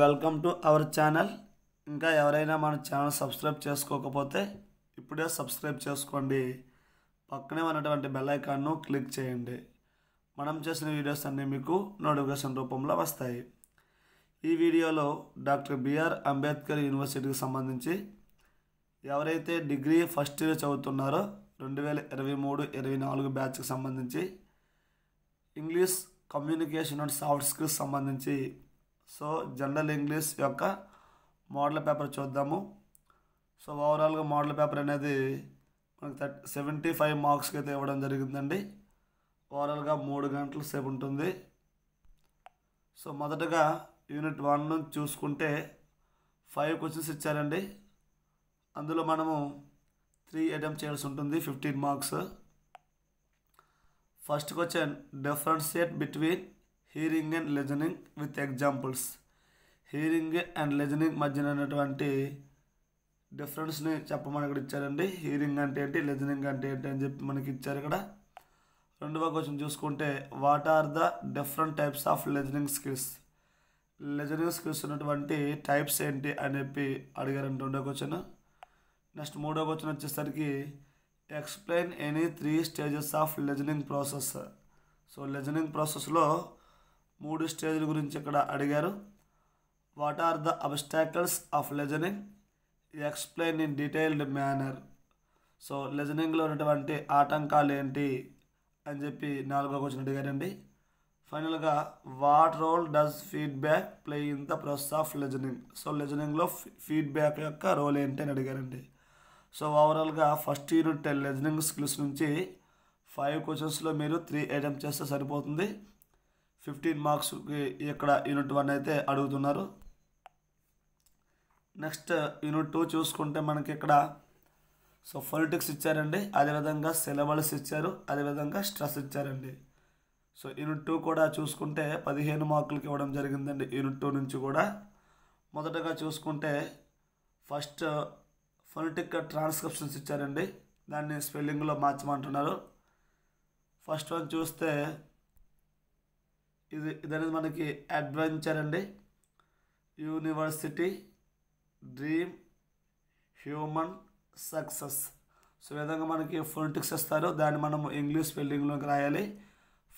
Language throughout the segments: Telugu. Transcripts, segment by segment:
వెల్కమ్ టు అవర్ ఛానల్ ఇంకా ఎవరైనా మన ఛానల్ సబ్స్క్రైబ్ చేసుకోకపోతే ఇప్పుడే సబ్స్క్రైబ్ చేసుకోండి పక్కనే ఉన్నటువంటి బెల్ ఐకాన్ను క్లిక్ చేయండి మనం చేసిన వీడియోస్ అన్నీ మీకు నోటిఫికేషన్ రూపంలో వస్తాయి ఈ వీడియోలో డాక్టర్ బిఆర్ అంబేద్కర్ యూనివర్సిటీకి సంబంధించి ఎవరైతే డిగ్రీ ఫస్ట్ ఇయర్ చదువుతున్నారో రెండు వేల ఇరవై మూడు ఇరవై నాలుగు బ్యాచ్కి సంబంధించి English communication and soft skills సంబంధించి సో జనరల్ ఇంగ్లీష్ యొక్క మోడల్ పేపర్ చూద్దాము సో ఓవరాల్గా మోడల్ పేపర్ అనేది మనకి థర్టీ సెవెంటీ ఫైవ్ మార్క్స్కి అయితే ఇవ్వడం జరిగిందండి ఓవరాల్గా మూడు గంటల సేపు ఉంటుంది సో మొదటగా యూనిట్ వన్ నుంచి చూసుకుంటే ఫైవ్ క్వశ్చన్స్ ఇచ్చారండి అందులో మనము త్రీ అటెంప్ట్ చేయాల్సి ఉంటుంది fifteen marks first question differentiate between hearing and listening with examples hearing and listening మధ్యన ఉన్నటువంటి డిఫరెన్స్ని చెప్పమని ఇక్కడ ఇచ్చారండి హీరింగ్ అంటే ఏంటి లెజనింగ్ అంటే ఏంటి అని చెప్పి మనకి ఇచ్చారు ఇక్కడ రెండవ క్వశ్చన్ చూసుకుంటే what are the different types of listening skills listening skills ఉన్నటువంటి టైప్స్ ఏంటి అని చెప్పి అడిగారండి రెండో క్వశ్చన్ నెక్స్ట్ మూడో క్వశ్చన్ వచ్చేసరికి explain any three stages of listening process so listening ప్రాసెస్లో మూడు స్టేజ్ల గురించి ఇక్కడ అడిగారు what are the obstacles of listening explain in detailed manner so లెజనింగ్లో ఉన్నటువంటి ఆటంకాలు ఏంటి అని చెప్పి నాలుగో క్వశ్చన్ అడిగారండి ఫైనల్గా what role does feedback play in the process of listening so లెజనింగ్లో ఫీడ్బ్యాక్ యొక్క రోల్ ఏంటి అని అడిగారండి సో ఓవరాల్గా ఫస్ట్ యూనిట్ లెజనింగ్ స్కిల్స్ నుంచి ఫైవ్ క్వశ్చన్స్లో మీరు త్రీ అటెంప్ట్ చేస్తే సరిపోతుంది ఫిఫ్టీన్ మార్క్స్కి ఇక్కడ యూనిట్ వన్ అయితే అడుగుతున్నారు నెక్స్ట్ యూనిట్ టూ చూసుకుంటే మనకి ఇక్కడ సో పొలిటిక్స్ ఇచ్చారండి అదేవిధంగా సిలబస్ ఇచ్చారు అదేవిధంగా స్ట్రెస్ ఇచ్చారండి సో యూనిట్ టూ కూడా చూసుకుంటే పదిహేను మార్కులకి ఇవ్వడం జరిగిందండి యూనిట్ టూ నుంచి కూడా మొదటగా చూసుకుంటే ఫస్ట్ ఫొలిటిక్ ట్రాన్స్క్రిప్షన్స్ ఇచ్చారండి దాన్ని స్పెల్లింగ్లో మార్చమంటున్నారు ఫస్ట్ వన్ చూస్తే ఇది ఇదనేది మనకి అడ్వెంచర్ అండి university dream human success so విధంగా మనకి ఫొలిటిక్స్ ఇస్తారు దాన్ని మనం ఇంగ్లీష్ స్పెల్లింగ్లోకి రాయాలి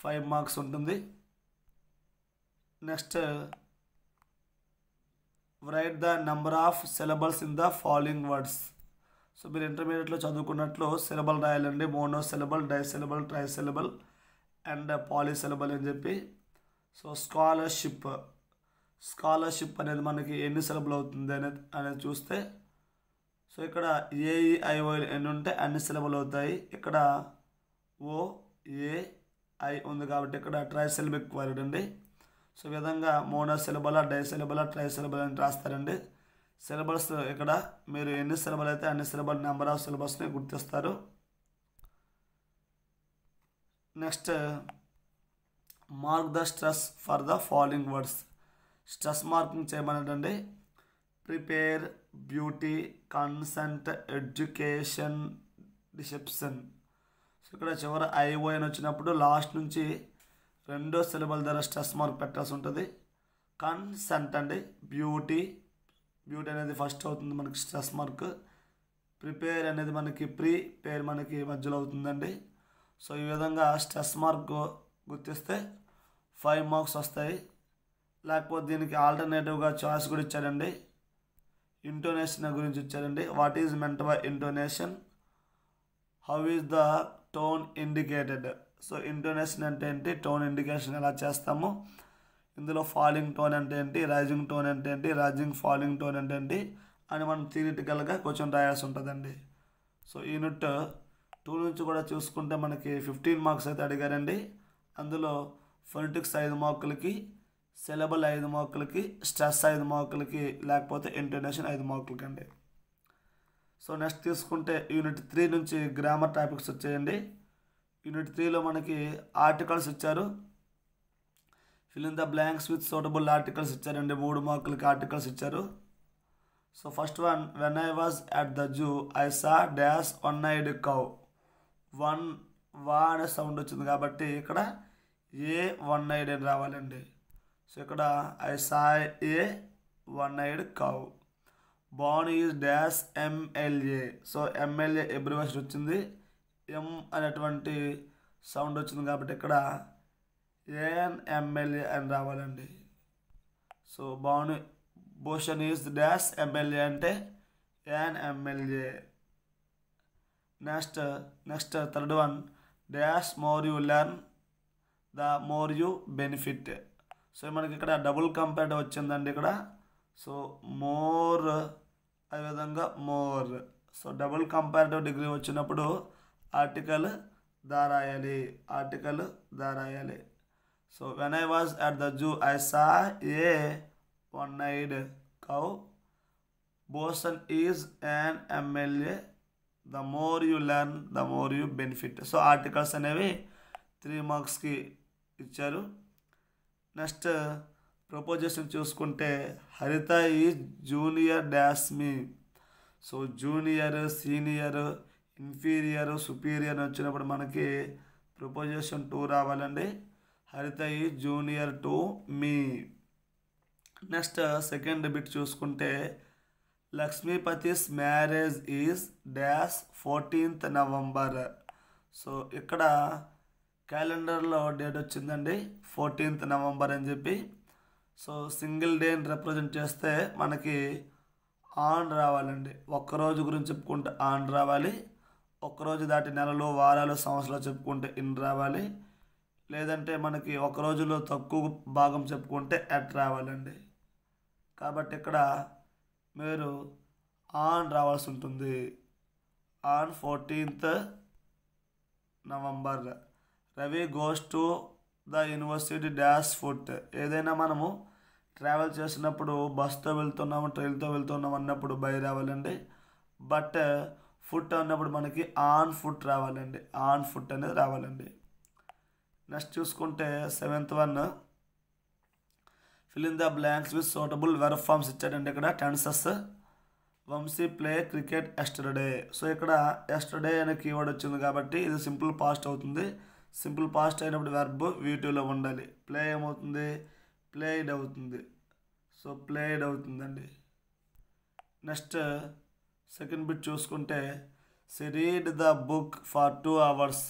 ఫైవ్ మార్క్స్ ఉంటుంది next write the number of syllables in the following words so మీరు ఇంటర్మీడియట్లో చదువుకున్నట్లు సిలబల్ రాయాలండి mono syllable di syllable tri syllable and poly syllable అని చెప్పి సో స్కాలర్షిప్ స్కాలర్షిప్ అనేది మనకి ఎన్ని సిలబుల్ అవుతుంది అనేది అనేది చూస్తే సో ఇక్కడ ఏఈఐఓ e ఎన్ని ఉంటే అన్ని సిలబుల్ అవుతాయి ఇక్కడ ఓ e ఉంది కాబట్టి ఇక్కడ ట్రై సిలబిక్ వర్డ్ అండి సో విధంగా mono syllable di syllable tri syllable అని రాస్తారండి సిలబస్ ఇక్కడ మీరు ఎన్ని సిలబల్ అయితే అన్ని సిలబల్ నెంబర్ ఆఫ్ సిలబస్ని గుర్తిస్తారు next mark the stress for the following words stress marking చేయమనేటండి prepare beauty consent education deception so ఇక్కడ చివరి ఐఓఎన్ వచ్చినప్పుడు లాస్ట్ నుంచి రెండో సిలబల్ ద్వారా స్ట్రెస్ మార్క్ పెట్టాల్సి ఉంటుంది కన్సెంట్ అండి బ్యూటీ బ్యూటీ అనేది ఫస్ట్ అవుతుంది మనకి స్ట్రెస్ మార్క్ ప్రిపేర్ అనేది మనకి ప్రీ పేర్ మనకి మధ్యలో అవుతుందండి సో ఈ విధంగా స్ట్రెస్ మార్క్ గుర్తిస్తే ఫైవ్ మార్క్స్ వస్తాయి లేకపోతే దీనికి ఆల్టర్నేటివ్గా చాయిస్ కూడా ఇచ్చారండి ఇంటోనేషన్ గురించి ఇచ్చారండి what is meant by intonation how is the tone indicated so intonation అంటే ఏంటి టోన్ ఇండికేషన్ ఎలా చేస్తాము ఇందులో ఫాలింగ్ టోన్ అంటే ఏంటి రైజింగ్ టోన్ అంటే ఏంటి రైజింగ్ ఫాలింగ్ టోన్ అంటే ఏంటి అని మనం థియరిటికల్గా కొంచెం రాయాల్సి ఉంటుందండి సో యూనిట్ టూ నుంచి కూడా చూసుకుంటే మనకి ఫిఫ్టీన్ మార్క్స్ అయితే అడిగారండి అందులో ఫొనిటిక్స్ ఐదు మార్కులకి సిలబల్ ఐదు మార్కులకి స్ట్రెస్ ఐదు మార్కులకి లేకపోతే ఇంటర్నేషన్ ఐదు మార్కులకి అండి సో నెక్స్ట్ తీసుకుంటే యూనిట్ త్రీ నుంచి గ్రామర్ టాపిక్స్ వచ్చేయండి యూనిట్ త్రీలో మనకి ఆర్టికల్స్ ఇచ్చారు fill in the blanks with suitable articles ఇచ్చారండి మూడు మార్కులకి ఆర్టికల్స్ ఇచ్చారు so first one when I was at the zoo I saw dash one eyed cow one వా అనే సౌండ్ వచ్చింది కాబట్టి ఇక్కడ ఏ వన్ ఎయిడ్ అని రావాలండి సో ఇక్కడ I saw a one eyed cow Bhanu is dash MLA so MLA abbreviation వచ్చింది ఎం అనేటువంటి సౌండ్ వచ్చింది కాబట్టి ఇక్కడ ఏఎన్ ఎంఎల్ఏ అని రావాలండి so Bhanu Bhushan is dash MLA అంటే A N MLA next next third one dash more you learn the more you benefit so మనకి ఇక్కడ డబుల్ కంపేర్డ్ వచ్చిందండి ఇక్కడ సో మోర్ అదేవిధంగా more so double comparative degree వచ్చినప్పుడు ఆర్టికల్ దారాయాలి ఆర్టికల్ దారాయాలి so when I was at the zoo I saw a one eyed cow Bhushan is an MLA the more you learn the more you benefit so articles అనేవి త్రీ మార్క్స్కి ఇచ్చారు నెక్స్ట్ ప్రపోజేషన్ చూసుకుంటే Haritha is junior dash me so junior senior inferior superior వచ్చినప్పుడు మనకి ప్రపోజేషన్ టూ రావాలండి Haritha is junior to me next second bit చూసుకుంటే Lakshmipati's marriage is dash fourteenth November so ఇక్కడ క్యాలెండర్లో డేట్ వచ్చిందండి ఫోర్టీన్త్ నవంబర్ అని చెప్పి సో సింగిల్ డేని రిప్రజెంట్ చేస్తే మనకి ఆన్ రావాలండి ఒక్కరోజు గురించి చెప్పుకుంటే ఆన్ రావాలి ఒక్కరోజు దాటి నెలలు వారాలు సంవత్సరాలు చెప్పుకుంటే ఇన్ రావాలి లేదంటే మనకి ఒక రోజులో తక్కువ భాగం చెప్పుకుంటే అట్ రావాలండి కాబట్టి ఇక్కడ మీరు ఆన్ రావాల్సి ఉంటుంది on fourteenth November Ravi goes to the university dash foot ఏదైనా మనము ట్రావెల్ చేసినప్పుడు బస్తో వెళ్తున్నాము ట్రైన్తో వెళ్తున్నాము అన్నప్పుడు బయ రావాలండి బట్ ఫుట్ uh, అన్నప్పుడు మనకి ఆన్ ఫుట్ రావాలండి ఆన్ ఫుట్ అనేది రావాలండి నెక్స్ట్ చూసుకుంటే seventh one fill in the blanks with suitable verb forms ఇచ్చాడండి ఇక్కడ tenses Vamshi play cricket yesterday so ఇక్కడ ఎస్టర్డే అనే కీవర్డ్ వచ్చింది కాబట్టి ఇది సింపుల్ పాస్ట్ అవుతుంది సింపుల్ పాస్ట్ అయినప్పుడు వెర్బ్ వీటిలో ఉండాలి ప్లే ఏమవుతుంది ప్లేయిడ్ అవుతుంది సో ప్లేయిడ్ అవుతుందండి నెక్స్ట్ సెకండ్ బిట్ చూసుకుంటే she read the book for two hours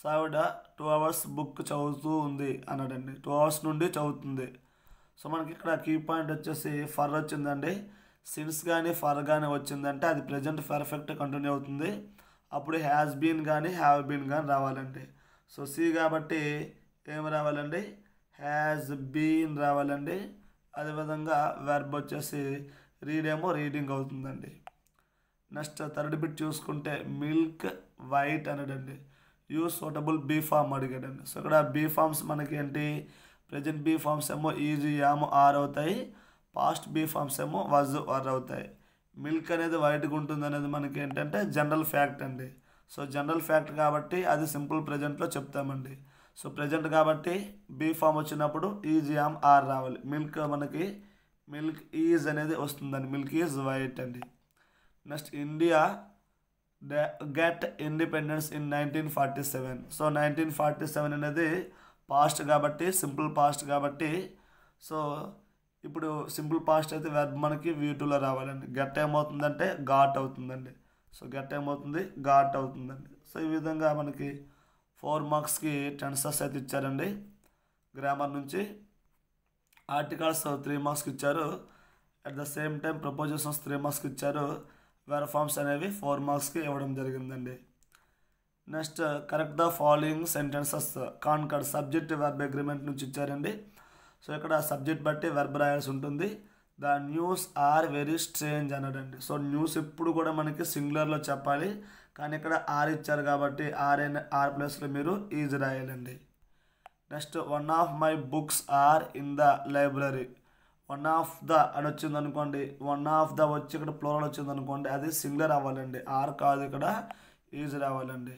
so ఆవిడ టూ అవర్స్ బుక్ చదువుతూ ఉంది అన్నాడండి టూ అవర్స్ నుండి చదువుతుంది సో మనకి ఇక్కడ కీ పాయింట్ వచ్చేసి ఫర్ వచ్చిందండి సిన్స్ కానీ ఫర్ కానీ వచ్చిందంటే అది ప్రజెంట్ పర్ఫెక్ట్ కంటిన్యూ అవుతుంది అప్పుడు హ్యాస్ బీన్ కానీ హ్యావ్ బీన్ కానీ రావాలండి సో సి కాబట్టి ఏం రావాలండి హ్యాజ్ బీన్ రావాలండి అదేవిధంగా వెర్బ్ వచ్చేసి రీడ్ ఏమో రీడింగ్ అవుతుందండి నెక్స్ట్ థర్డ్ బిట్ చూసుకుంటే మిల్క్ వైట్ అనడండి యూస్ సూటబుల్ బీ ఫామ్ అడిగాడండి సో ఇక్కడ బీ ఫామ్స్ మనకి ఏంటి ప్రజెంట్ బీ ఫామ్స్ ఏమో ఈజీ యామ్ ఆర్ అవుతాయి పాస్ట్ బీ ఫామ్స్ ఏమో వజ్ ఆర్ అవుతాయి మిల్క్ అనేది వైట్గా ఉంటుంది అనేది మనకి ఏంటంటే జనరల్ ఫ్యాక్ట్ అండి సో జనరల్ ఫ్యాక్ట్ కాబట్టి అది సింపుల్ ప్రజెంట్లో చెప్తామండి సో ప్రజెంట్ కాబట్టి బీ ఫామ్ వచ్చినప్పుడు ఈజ్ ఆర్ రావాలి మిల్క్ మనకి మిల్క్ ఈజ్ అనేది వస్తుందండి మిల్క్ ఈజ్ వైట్ అండి next India get independence in nineteen forty seven so nineteen forty seven అనేది పాస్ట్ కాబట్టి సింపుల్ పాస్ట్ కాబట్టి సో ఇప్పుడు సింపుల్ పాస్ట్ అయితే వెబ్ మనకి వీటిలో రావాలండి గెట్ ఏమవుతుందంటే ఘాట్ అవుతుందండి సో గట్ ఏమవుతుంది ఘాట్ అవుతుందండి సో ఈ విధంగా మనకి ఫోర్ మార్క్స్కి టెన్సర్స్ అయితే ఇచ్చారండి గ్రామర్ నుంచి ఆర్టికల్స్ త్రీ మార్క్స్కి ఇచ్చారు at the same time prepositions three మార్క్స్కి ఇచ్చారు వేర్ ఫార్మ్స్ అనేవి ఫోర్ మార్క్స్కి ఇవ్వడం జరిగిందండి next correct the following sentences concord subject verb agreement నుంచి ఇచ్చారండి సో ఇక్కడ సబ్జెక్ట్ బట్టి వెర్బ్ రాయాల్సి ఉంటుంది the news are very strange అనడండి సో న్యూస్ ఎప్పుడు కూడా మనకి సింగులర్లో చెప్పాలి కానీ ఇక్కడ ఆర్ ఇచ్చారు కాబట్టి ఆర్ అండ్ ఆర్ ప్లస్లో మీరు ఈజ్ రాయాలండి next one of my books are in the library one of the అని వచ్చింది అనుకోండి వన్ ఆఫ్ ద వచ్చి ఇక్కడ ప్లోరల్ వచ్చింది అనుకోండి అది సింగులర్ అవ్వాలండి ఆర్ కాదు ఇక్కడ ఈజ్ రావాలండి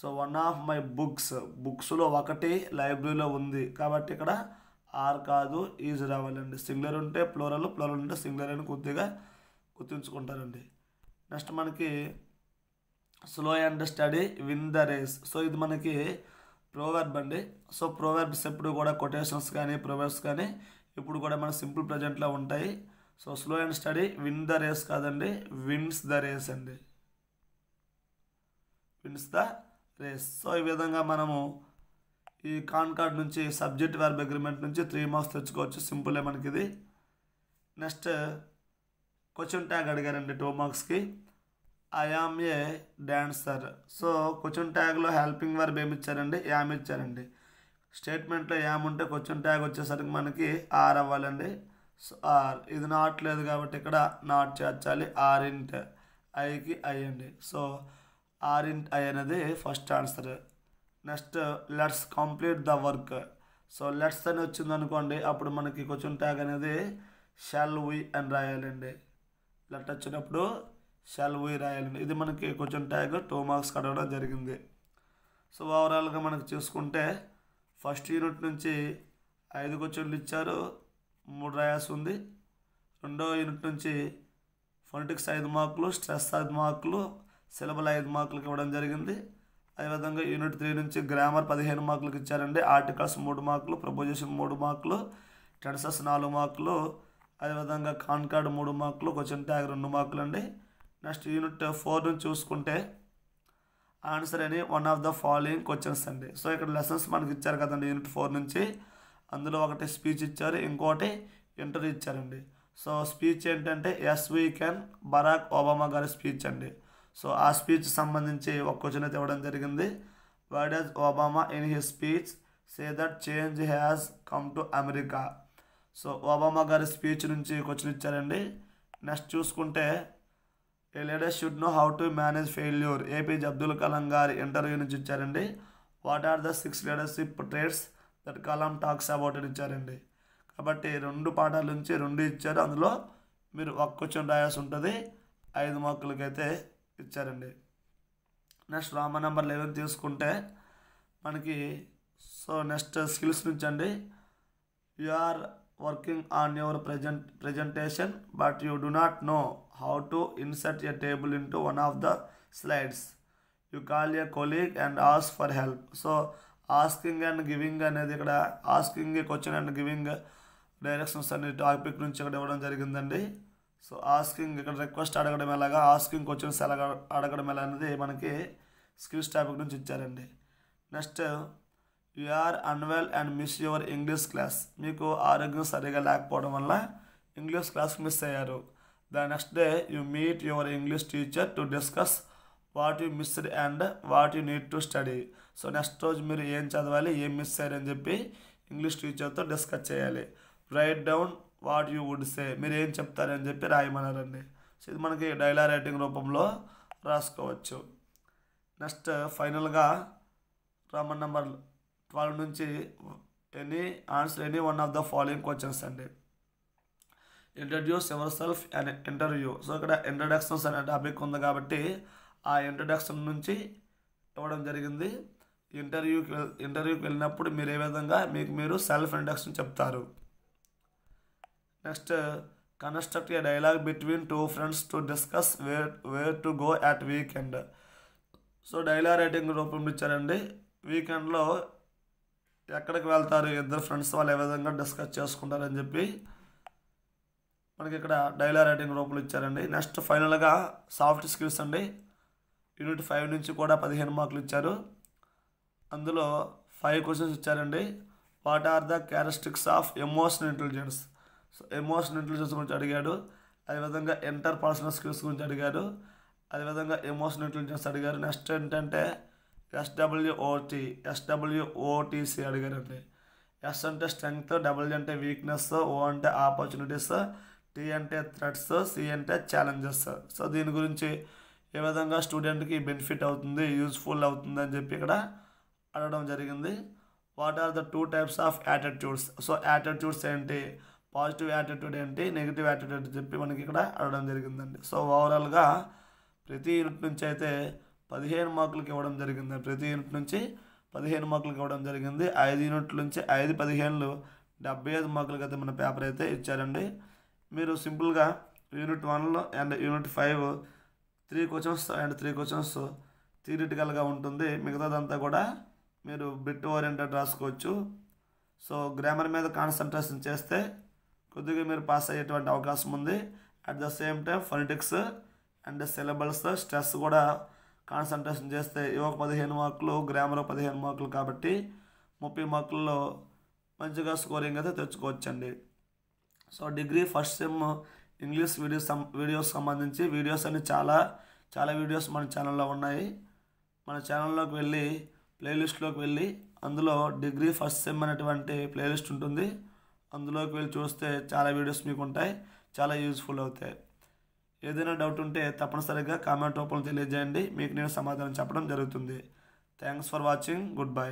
so one of my books బుక్స్లో ఒకటి లైబ్రరీలో ఉంది కాబట్టి ఇక్కడ ఆర్ కాదు ఈజ్ రావాలండి సింగులర్ ఉంటే ప్లోరల్ ప్లోరల్ ఉంటే సింగులర్ అని కొద్దిగా గుర్తుంచుకుంటారండి నెక్స్ట్ మనకి slow and steady win the race so ఇది మనకి ప్రోవర్బ్ అండి సో ప్రోవర్బ్స్ ఎప్పుడు కూడా కొటేషన్స్ కానీ ప్రోవర్బ్స్ కానీ ఇప్పుడు కూడా మన సింపుల్ ప్రజెంట్లో ఉంటాయి so slow and steady win the race కాదండి విన్స్ ద రేస్ అండి విన్స్ ద రేస్ సో ఈ విధంగా మనము ఈ కాన్ కార్డ్ నుంచి సబ్జెక్ట్ వర్బ్ అగ్రిమెంట్ నుంచి త్రీ మార్క్స్ తెచ్చుకోవచ్చు సింపులే మనకి ఇది నెక్స్ట్ క్వశ్చన్ ట్యాగ్ అడిగారండి టూ మార్క్స్కి I am a dancer so question ట్యాగ్లో హెల్పింగ్ వర్బ్ ఏమి ఇచ్చారండి యామ్ ఇచ్చారండి స్టేట్మెంట్లో యామ్ ఉంటే క్వశ్చన్ ట్యాగ్ వచ్చేసరికి మనకి ఆర్ అవ్వాలండి సో ఆర్ ఇది నాట్ లేదు కాబట్టి ఇక్కడ నాట్ చేర్చాలి ఆర్ ఇంట్ ఐకి ఐ అండి సో ఆర్ ఇంట్ ఐ అనేది first answer next let's complete the work so let's అని వచ్చింది అనుకోండి అప్పుడు మనకి క్వశ్చన్ ట్యాగ్ అనేది షెల్ వి అని రాయాలండి లెట్ వచ్చినప్పుడు షెల్ వి రాయాలండి ఇది మనకి క్వశ్చన్ ట్యాగ్ టూ మార్క్స్ కడగడం జరిగింది సో ఓవరాల్గా మనకు చూసుకుంటే ఫస్ట్ యూనిట్ నుంచి ఐదు క్వశ్చన్లు ఇచ్చారు మూడు రాయాల్సి ఉంది రెండో యూనిట్ నుంచి ఫొనిటిక్స్ ఐదు మార్కులు స్ట్రెస్ ఐదు మార్కులు సిలబల్ ఐదు మార్కులకు ఇవ్వడం జరిగింది అదేవిధంగా యూనిట్ త్రీ నుంచి గ్రామర్ పదిహేను మార్కులకు ఇచ్చారండి ఆర్టికల్స్ మూడు మార్కులు ప్రపోజిషన్ మూడు మార్కులు టెన్సస్ నాలుగు మార్కులు అదేవిధంగా కాన్కార్డ్ మూడు మార్కులు క్వశ్చన్ ట్యాగ్ రెండు మార్కులు అండి నెక్స్ట్ యూనిట్ ఫోర్ నుంచి చూసుకుంటే ఆన్సర్ అని one of the following questions అండి సో ఇక్కడ లెసన్స్ మనకి ఇచ్చారు కదండి యూనిట్ ఫోర్ నుంచి అందులో ఒకటి స్పీచ్ ఇచ్చారు ఇంకోటి ఇంటర్వ్యూ ఇచ్చారండి సో స్పీచ్ ఏంటంటే yes we can Barack Obama గారి స్పీచ్ అండి సో ఆ స్పీచ్ సంబంధించి ఒక క్వశ్చన్ అయితే ఇవ్వడం జరిగింది what does Obama in his speech say that change has come to America so Obama గారి స్పీచ్ నుంచి క్వశ్చన్ ఇచ్చారండి నెక్స్ట్ చూసుకుంటే a leader should know how to manage failure APJ Abdul Kalam గారి ఇంటర్వ్యూ నుంచి ఇచ్చారండి what are the six leadership traits that Kalam talks about అని ఇచ్చారండి కాబట్టి రెండు పాఠాల నుంచి రెండు ఇచ్చారు అందులో మీరు ఒక్క క్వశ్చన్ రాయాల్సి ఉంటుంది ఐదు మార్కులకైతే ఇచ్చారండి నెక్స్ట్ రామ నెంబర్ లెవెన్ తీసుకుంటే మనకి సో నెక్స్ట్ స్కిల్స్ నుంచి అండి you are working on your present presentation but you do not know how to insert a table into one of the slides you call a colleague and ask for help so asking and giving అనేది ఇక్కడ asking question and giving directions అనే టాపిక్ నుంచి ఇక్కడ ఇవ్వడం జరిగిందండి సో ఆస్కింగ్ ఇక్కడ రిక్వెస్ట్ అడగడం ఎలాగా ఆస్కింగ్ క్వశ్చన్స్ ఎలాగ అడగడం ఎలా అనేది మనకి స్కిల్స్ టాపిక్ నుంచి ఇచ్చారండి next you are unwell and miss your English class మీకు ఆరోగ్యం సరిగా లేకపోవడం వల్ల ఇంగ్లీష్ క్లాస్ మిస్ అయ్యారు the next day you meet your English teacher to discuss what you missed and what you need to study so next రోజు మీరు ఏం చదవాలి ఏం మిస్ అయ్యారని చెప్పి ఇంగ్లీష్ టీచర్తో డిస్కస్ చేయాలి write down what you would say మీరు ఏం చెప్తారని చెప్పి రాయమన్నారండి సో ఇది మనకి డైలా రైటింగ్ రూపంలో రాసుకోవచ్చు నెక్స్ట్ ఫైనల్గా రామన్ నెంబర్ ట్వెల్వ్ నుంచి any answer any one of the following questions అండి introduce yourself and interview so ఇక్కడ ఇంట్రడక్షన్స్ అనే టాపిక్ ఉంది కాబట్టి ఆ ఇంట్రడక్షన్ నుంచి ఇవ్వడం జరిగింది ఇంటర్వ్యూకి ఇంటర్వ్యూకి వెళ్ళినప్పుడు మీరు ఏ విధంగా మీకు మీరు సెల్ఫ్ ఇంట్రడక్షన్ చెప్తారు next construct a dialogue between two friends to discuss where where to go at weekend so dialogue writing రూపంలో ఇచ్చారండి వీకెండ్లో ఎక్కడికి వెళ్తారు ఇద్దరు ఫ్రెండ్స్ వాళ్ళు ఏ విధంగా డిస్కస్ చేసుకుంటారని చెప్పి మనకి ఇక్కడ డైలాగ్ రైటింగ్ రూపంలో ఇచ్చారండి నెక్స్ట్ ఫైనల్గా సాఫ్ట్ స్కిల్స్ అండి యూనిట్ ఫైవ్ నుంచి కూడా పదిహేను మార్కులు ఇచ్చారు అందులో ఫైవ్ క్వశ్చన్స్ ఇచ్చారండి what are the characteristics of emotional intelligence so emotional intelligence గురించి అడిగాడు అదేవిధంగా ఇంటర్ పర్సనల్ స్కిల్స్ గురించి అడిగాడు అదేవిధంగా ఎమోషనల్ ఇంటెలిజెన్స్ అడిగారు నెక్స్ట్ ఏంటంటే ఎస్డబ్ల్యూఓటి ఎస్డబ్ల్యూఓటీసీ అడిగారండి ఎస్ అంటే స్ట్రెంగ్త్ డబ్ల్యూ అంటే వీక్నెస్ ఓ అంటే ఆపర్చునిటీస్ టీ అంటే థ్రెడ్స్ సి అంటే ఛాలెంజెస్ సో దీని గురించి ఏ విధంగా స్టూడెంట్కి బెనిఫిట్ అవుతుంది యూజ్ఫుల్ అవుతుంది అని చెప్పి ఇక్కడ అడగడం జరిగింది what are the two types of attitudes so attitudes ఏంటి పాజిటివ్ యాటిట్యూడ్ ఏంటి నెగిటివ్ యాటిట్యూడ్ చెప్పి మనకి ఇక్కడ అడగడం జరిగిందండి సో ఓవరాల్గా ప్రతి యూనిట్ నుంచి అయితే పదిహేను మార్కులకి ఇవ్వడం జరిగింది ప్రతి యూనిట్ నుంచి పదిహేను మార్కులకి ఇవ్వడం జరిగింది ఐదు యూనిట్ల నుంచి ఐదు పదిహేనులు డెబ్బై ఐదు మార్కులకి అయితే మన పేపర్ అయితే ఇచ్చారండి మీరు సింపుల్గా యూనిట్ వన్లో and unit five three questions and three questions థియరిటికల్గా ఉంటుంది మిగతాదంతా కూడా మీరు బిట్ ఓరియంటెడ్ రాసుకోవచ్చు సో గ్రామర్ మీద కాన్సన్ట్రేషన్ చేస్తే కొద్దిగా మీరు పాస్ అయ్యేటువంటి అవకాశం ఉంది at the same time phonetics and syllabus stress కూడా కాన్సన్ట్రేషన్ చేస్తే యువక పదిహేను మార్కులు గ్రామర్ పదిహేను మార్కులు కాబట్టి ముప్పై మార్కుల్లో మంచిగా స్కోరింగ్ అయితే తెచ్చుకోవచ్చండి so degree first sem English videos videos సంబంధించి వీడియోస్ అన్ని చాలా చాలా వీడియోస్ మన ఛానల్లో ఉన్నాయి మన ఛానల్లోకి వెళ్ళి ప్లేలిస్ట్లోకి వెళ్ళి అందులో డిగ్రీ ఫస్ట్ సెమ్ అనేటువంటి ప్లేలిస్ట్ ఉంటుంది అందులోకి వెళ్ళి చూస్తే చాలా వీడియోస్ మీకు ఉంటాయి చాలా యూజ్ఫుల్ అవుతాయి ఏదైనా డౌట్ ఉంటే తప్పనిసరిగా కామెంట్ రూపంలో తెలియజేయండి మీకు నేను సమాధానం చెప్పడం జరుగుతుంది thanks for watching good bye